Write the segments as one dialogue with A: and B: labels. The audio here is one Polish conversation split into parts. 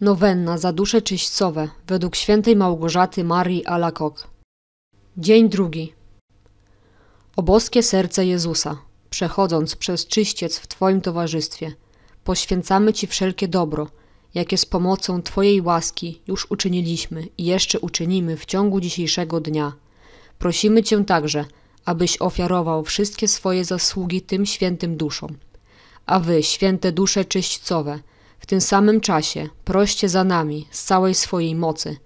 A: Nowenna za dusze czyśćcowe według świętej Małgorzaty Marii Alakok. Dzień drugi. O boskie serce Jezusa, przechodząc przez czyściec w Twoim towarzystwie, poświęcamy Ci wszelkie dobro, jakie z pomocą Twojej łaski już uczyniliśmy i jeszcze uczynimy w ciągu dzisiejszego dnia. Prosimy Cię także, abyś ofiarował wszystkie swoje zasługi tym świętym duszom. A Wy, święte dusze czyśćcowe, w tym samym czasie proście za nami z całej swojej mocy,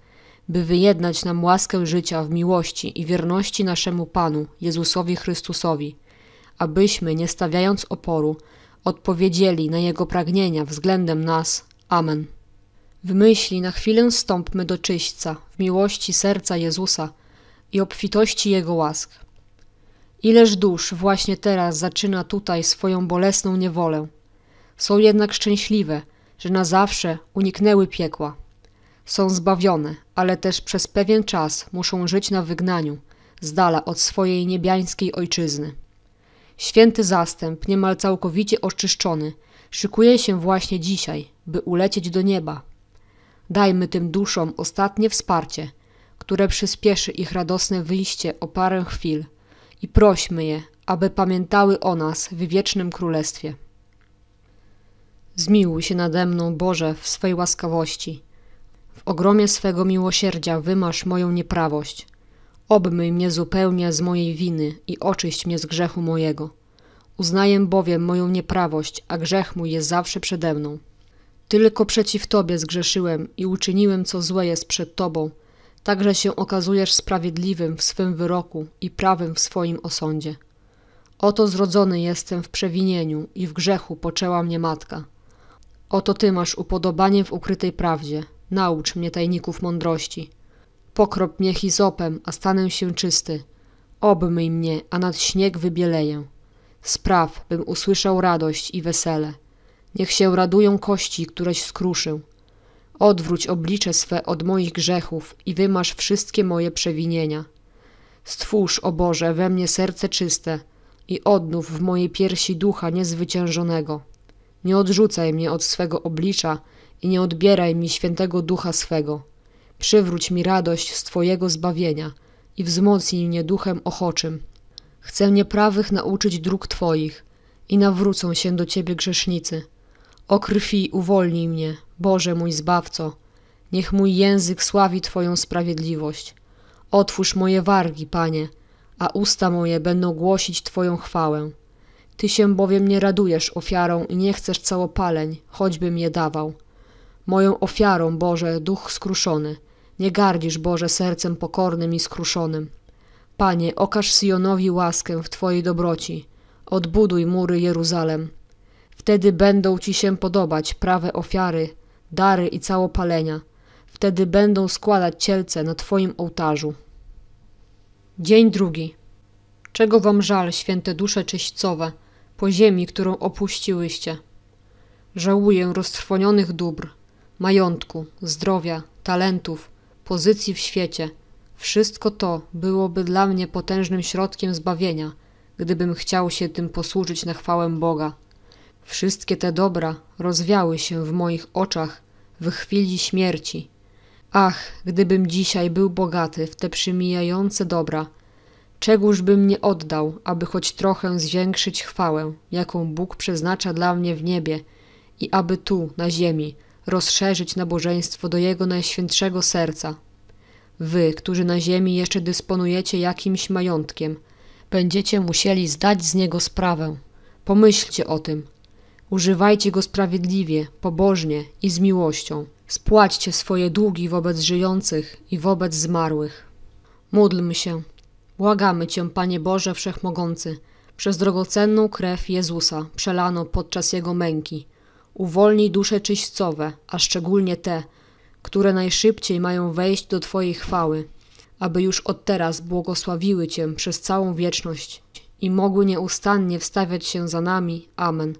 A: by wyjednać nam łaskę życia w miłości i wierności naszemu Panu Jezusowi Chrystusowi, abyśmy, nie stawiając oporu, odpowiedzieli na Jego pragnienia względem nas. Amen. W myśli na chwilę stąpmy do czyśćca, w miłości serca Jezusa i obfitości Jego łask. Ileż dusz właśnie teraz zaczyna tutaj swoją bolesną niewolę. Są jednak szczęśliwe, że na zawsze uniknęły piekła. Są zbawione, ale też przez pewien czas muszą żyć na wygnaniu, z dala od swojej niebiańskiej ojczyzny. Święty zastęp, niemal całkowicie oczyszczony, szykuje się właśnie dzisiaj, by ulecieć do nieba. Dajmy tym duszom ostatnie wsparcie, które przyspieszy ich radosne wyjście o parę chwil i prośmy je, aby pamiętały o nas w wiecznym królestwie. Zmiłuj się nade mną, Boże, w swej łaskawości. W ogromie swego miłosierdzia wymasz moją nieprawość. Obmyj mnie zupełnie z mojej winy i oczyść mnie z grzechu mojego. Uznaję bowiem moją nieprawość, a grzech mój jest zawsze przede mną. Tylko przeciw Tobie zgrzeszyłem i uczyniłem, co złe jest przed Tobą, także się okazujesz sprawiedliwym w swym wyroku i prawym w swoim osądzie. Oto zrodzony jestem w przewinieniu i w grzechu poczęła mnie matka. Oto Ty masz upodobanie w ukrytej prawdzie. Naucz mnie tajników mądrości. Pokrop mnie hizopem, a stanę się czysty. Obmyj mnie, a nad śnieg wybieleję. Spraw, bym usłyszał radość i wesele. Niech się radują kości, któreś skruszył. Odwróć oblicze swe od moich grzechów i wymasz wszystkie moje przewinienia. Stwórz, o Boże, we mnie serce czyste i odnów w mojej piersi ducha niezwyciężonego. Nie odrzucaj mnie od swego oblicza i nie odbieraj mi świętego ducha swego. Przywróć mi radość z Twojego zbawienia i wzmocnij mnie duchem ochoczym. Chcę nieprawych nauczyć dróg Twoich i nawrócą się do Ciebie grzesznicy. O krwi uwolnij mnie, Boże mój Zbawco. Niech mój język sławi Twoją sprawiedliwość. Otwórz moje wargi, Panie, a usta moje będą głosić Twoją chwałę. Ty się bowiem nie radujesz ofiarą i nie chcesz całopaleń, choćbym je dawał. Moją ofiarą, Boże, duch skruszony. Nie gardzisz, Boże, sercem pokornym i skruszonym. Panie, okaż Sionowi łaskę w Twojej dobroci. Odbuduj mury Jeruzalem. Wtedy będą Ci się podobać prawe ofiary, dary i całopalenia. Wtedy będą składać cielce na Twoim ołtarzu. Dzień drugi. Czego Wam żal, święte dusze czyśćcowe, po ziemi, którą opuściłyście. Żałuję roztrwonionych dóbr, majątku, zdrowia, talentów, pozycji w świecie. Wszystko to byłoby dla mnie potężnym środkiem zbawienia, gdybym chciał się tym posłużyć na chwałę Boga. Wszystkie te dobra rozwiały się w moich oczach w chwili śmierci. Ach, gdybym dzisiaj był bogaty w te przymijające dobra – Czegóż bym nie oddał, aby choć trochę zwiększyć chwałę, jaką Bóg przeznacza dla mnie w niebie, i aby tu, na ziemi, rozszerzyć nabożeństwo do Jego Najświętszego Serca. Wy, którzy na ziemi jeszcze dysponujecie jakimś majątkiem, będziecie musieli zdać z niego sprawę. Pomyślcie o tym. Używajcie go sprawiedliwie, pobożnie i z miłością. Spłaćcie swoje długi wobec żyjących i wobec zmarłych. Módlmy się. Błagamy Cię, Panie Boże Wszechmogący, przez drogocenną krew Jezusa przelano podczas Jego męki. Uwolnij dusze czyśćcowe, a szczególnie te, które najszybciej mają wejść do Twojej chwały, aby już od teraz błogosławiły Cię przez całą wieczność i mogły nieustannie wstawiać się za nami. Amen.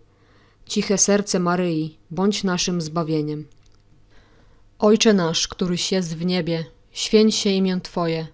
A: Ciche serce Maryi, bądź naszym zbawieniem. Ojcze nasz, któryś jest w niebie, święć się imię Twoje –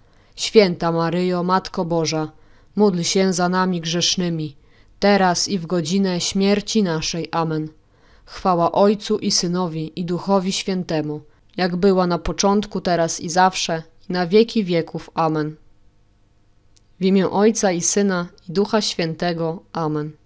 A: Święta Maryjo, Matko Boża, módl się za nami grzesznymi, teraz i w godzinę śmierci naszej. Amen. Chwała Ojcu i Synowi i Duchowi Świętemu, jak była na początku, teraz i zawsze, i na wieki wieków. Amen. W imię Ojca i Syna i Ducha Świętego. Amen.